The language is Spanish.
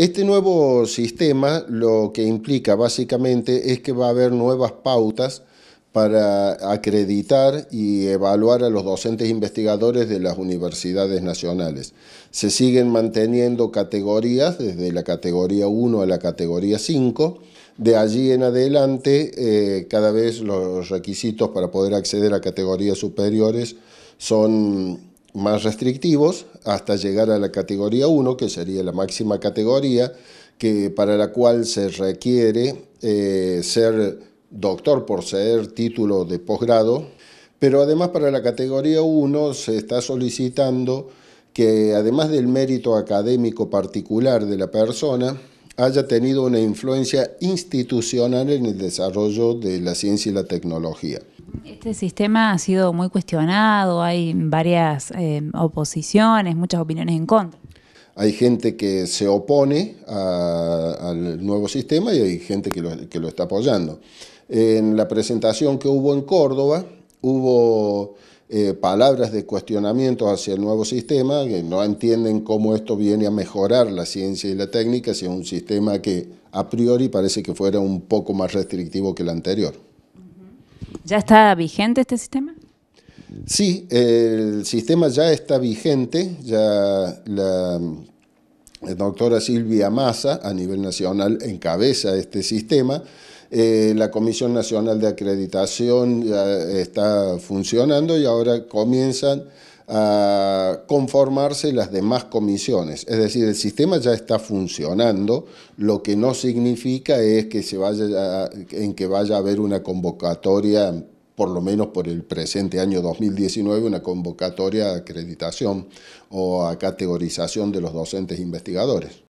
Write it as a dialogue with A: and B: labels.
A: Este nuevo sistema lo que implica básicamente es que va a haber nuevas pautas para acreditar y evaluar a los docentes investigadores de las universidades nacionales. Se siguen manteniendo categorías, desde la categoría 1 a la categoría 5. De allí en adelante, eh, cada vez los requisitos para poder acceder a categorías superiores son más restrictivos hasta llegar a la categoría 1, que sería la máxima categoría, para la cual se requiere eh, ser doctor por ser título de posgrado, pero además para la categoría 1 se está solicitando que además del mérito académico particular de la persona, haya tenido una influencia institucional en el desarrollo de la ciencia y la tecnología.
B: Este sistema ha sido muy cuestionado, hay varias eh, oposiciones, muchas opiniones en contra.
A: Hay gente que se opone al nuevo sistema y hay gente que lo, está apoyando. En la presentación que hubo en Córdoba, hubo eh, palabras de cuestionamiento hacia el nuevo sistema, que no entienden cómo esto viene a mejorar la ciencia y la técnica, si es un sistema que a priori parece que fuera un poco más restrictivo que el anterior.
B: ¿Ya está vigente este sistema?
A: Sí, el sistema ya está vigente, ya la doctora Silvia Massa a nivel nacional encabeza este sistema. Eh, la Comisión Nacional de Acreditación ya está funcionando y ahora comienzan a conformarse las demás comisiones. Es decir, el sistema ya está funcionando, lo que no significa es que se vaya en que vaya a haber una convocatoria, por lo menos por el presente año 2019, una convocatoria a acreditación o a categorización de los docentes investigadores.